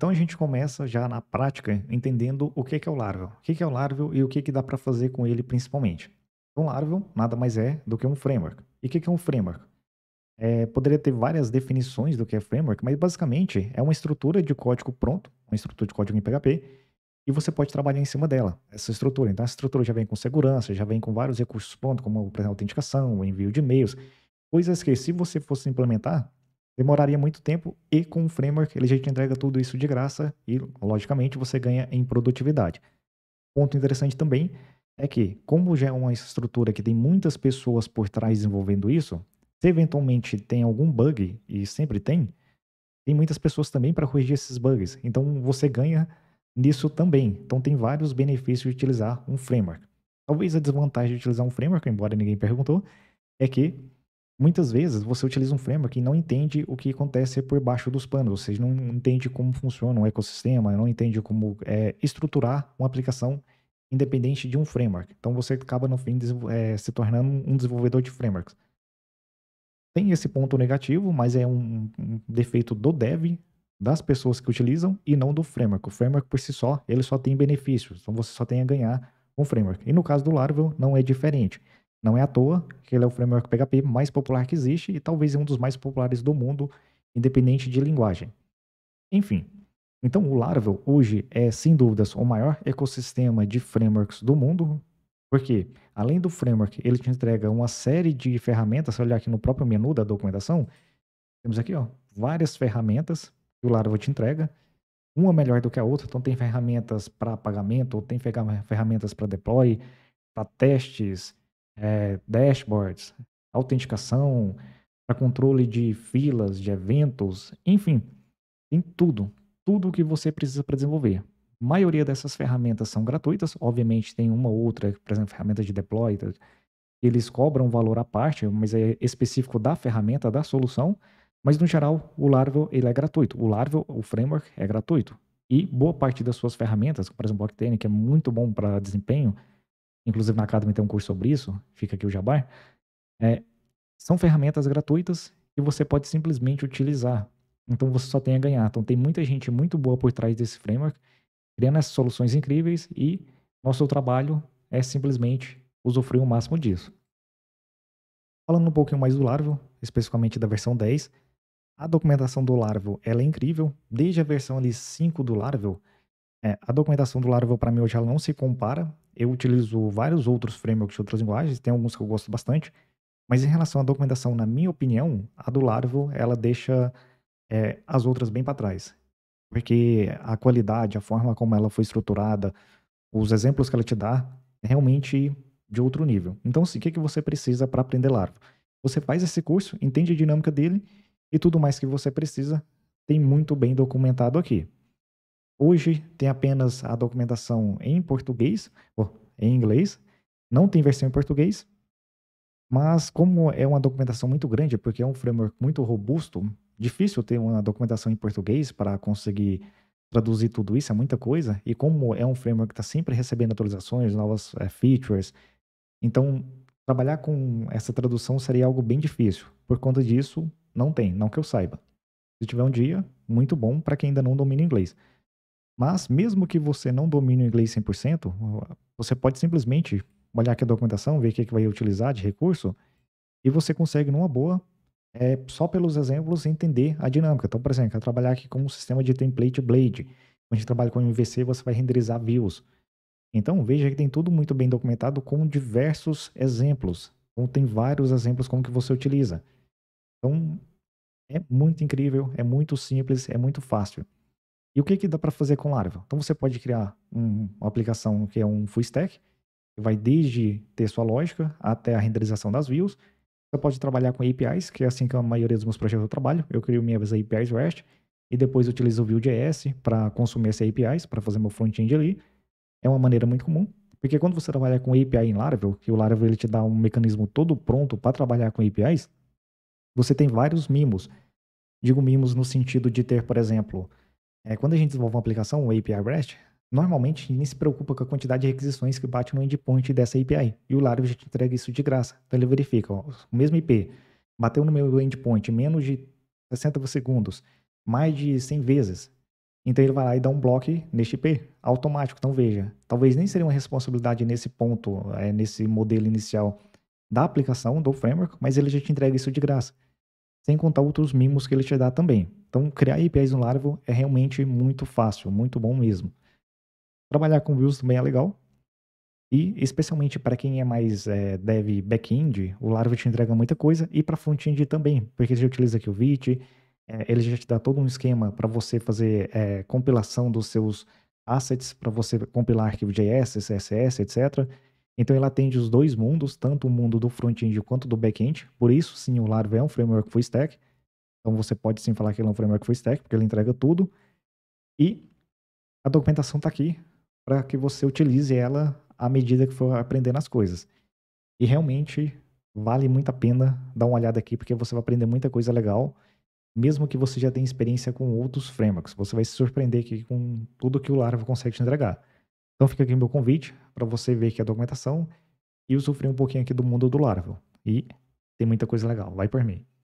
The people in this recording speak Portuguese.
Então a gente começa já na prática entendendo o que é, é o Laravel, o é que é o Laravel e o que é dá para fazer com ele principalmente. Um Laravel nada mais é do que um framework. E o que é um framework? É, poderia ter várias definições do que é framework, mas basicamente é uma estrutura de código pronto, uma estrutura de código em PHP, e você pode trabalhar em cima dela, essa estrutura. Então, essa estrutura já vem com segurança, já vem com vários recursos prontos, como por exemplo, autenticação, o envio de e-mails, coisas que, se você fosse implementar, Demoraria muito tempo e com o framework ele já te entrega tudo isso de graça e, logicamente, você ganha em produtividade. Ponto interessante também é que, como já é uma estrutura que tem muitas pessoas por trás desenvolvendo isso, se eventualmente tem algum bug, e sempre tem, tem muitas pessoas também para corrigir esses bugs. Então você ganha nisso também. Então tem vários benefícios de utilizar um framework. Talvez a desvantagem de utilizar um framework, embora ninguém perguntou, é que Muitas vezes você utiliza um framework e não entende o que acontece por baixo dos panos, ou seja, não entende como funciona um ecossistema, não entende como é, estruturar uma aplicação independente de um framework. Então você acaba no fim é, se tornando um desenvolvedor de frameworks. Tem esse ponto negativo, mas é um, um defeito do dev, das pessoas que utilizam e não do framework. O framework por si só, ele só tem benefícios, então você só tem a ganhar com o framework. E no caso do Laravel não é diferente. Não é à toa que ele é o framework PHP mais popular que existe e talvez é um dos mais populares do mundo, independente de linguagem. Enfim, então o Laravel hoje é, sem dúvidas, o maior ecossistema de frameworks do mundo, porque além do framework, ele te entrega uma série de ferramentas. Se olhar aqui no próprio menu da documentação, temos aqui ó, várias ferramentas que o Laravel te entrega uma melhor do que a outra. Então, tem ferramentas para pagamento, tem ferramentas para deploy, para testes, é, dashboards, autenticação, para controle de filas, de eventos, enfim, tem tudo, tudo o que você precisa para desenvolver. A maioria dessas ferramentas são gratuitas, obviamente tem uma outra, por exemplo, ferramenta de deploy, tá, eles cobram valor à parte, mas é específico da ferramenta, da solução, mas no geral o Laravel ele é gratuito. O Laravel, o framework é gratuito. E boa parte das suas ferramentas, por exemplo, o Octane, que é muito bom para desempenho, inclusive na Academy tem um curso sobre isso, fica aqui o Jabar, é, são ferramentas gratuitas que você pode simplesmente utilizar. Então você só tem a ganhar. Então tem muita gente muito boa por trás desse framework, criando essas soluções incríveis e nosso trabalho é simplesmente usufruir o máximo disso. Falando um pouquinho mais do Laravel, especificamente da versão 10, a documentação do Laravel ela é incrível. Desde a versão ali, 5 do Laravel, é, a documentação do Laravel para mim hoje ela não se compara eu utilizo vários outros frameworks de outras linguagens, tem alguns que eu gosto bastante, mas em relação à documentação, na minha opinião, a do Laravel, ela deixa é, as outras bem para trás. Porque a qualidade, a forma como ela foi estruturada, os exemplos que ela te dá, é realmente de outro nível. Então, assim, o que, é que você precisa para aprender Laravel? Você faz esse curso, entende a dinâmica dele e tudo mais que você precisa tem muito bem documentado aqui. Hoje tem apenas a documentação em português, ou em inglês, não tem versão em português, mas como é uma documentação muito grande, porque é um framework muito robusto, difícil ter uma documentação em português para conseguir traduzir tudo isso, é muita coisa. E como é um framework que está sempre recebendo atualizações, novas é, features, então trabalhar com essa tradução seria algo bem difícil. Por conta disso, não tem, não que eu saiba. Se tiver um dia, muito bom para quem ainda não domina inglês. Mas, mesmo que você não domine o inglês 100%, você pode simplesmente olhar aqui a documentação, ver o que, é que vai utilizar de recurso, e você consegue, numa boa, é, só pelos exemplos, entender a dinâmica. Então, por exemplo, eu trabalhar aqui com um sistema de template Blade. Quando a gente trabalha com MVC, você vai renderizar views. Então, veja que tem tudo muito bem documentado com diversos exemplos. Então, tem vários exemplos como que você utiliza. Então, é muito incrível, é muito simples, é muito fácil. E o que, que dá para fazer com Laravel? Então você pode criar um, uma aplicação que é um full stack, que vai desde ter sua lógica até a renderização das views. Você pode trabalhar com APIs, que é assim que a maioria dos meus projetos eu trabalho. Eu crio minhas APIs REST e depois utilizo o Vue.js para consumir essas APIs, para fazer meu front-end ali. É uma maneira muito comum, porque quando você trabalha com API em Laravel, que o Laravel ele te dá um mecanismo todo pronto para trabalhar com APIs, você tem vários mimos. Digo mimos no sentido de ter, por exemplo, é, quando a gente desenvolve uma aplicação, o API REST, normalmente nem se preocupa com a quantidade de requisições que bate no endpoint dessa API. E o Laravel já te entrega isso de graça. Então ele verifica, ó, o mesmo IP, bateu no meu endpoint menos de 60 segundos, mais de 100 vezes, então ele vai lá e dá um bloco neste IP automático. Então veja, talvez nem seria uma responsabilidade nesse ponto, é, nesse modelo inicial da aplicação, do framework, mas ele já te entrega isso de graça. Sem contar outros mimos que ele te dá também. Então, criar APIs no Laravel é realmente muito fácil, muito bom mesmo. Trabalhar com views também é legal. E, especialmente para quem é mais é, dev back-end, o Laravel te entrega muita coisa. E para front-end também, porque você utiliza aqui o Vite, é, ele já te dá todo um esquema para você fazer é, compilação dos seus assets, para você compilar arquivo JS, CSS, etc. Então ele atende os dois mundos, tanto o mundo do front-end quanto do back-end. Por isso, sim, o Laravel é um framework full stack. Então você pode sim falar que ele é um framework full stack, porque ele entrega tudo. E a documentação está aqui para que você utilize ela à medida que for aprendendo as coisas. E realmente vale muito a pena dar uma olhada aqui, porque você vai aprender muita coisa legal, mesmo que você já tenha experiência com outros frameworks. Você vai se surpreender aqui com tudo que o Laravel consegue te entregar. Então fica aqui meu convite para você ver aqui a documentação e usufruir um pouquinho aqui do mundo do Laravel. E tem muita coisa legal, vai por mim.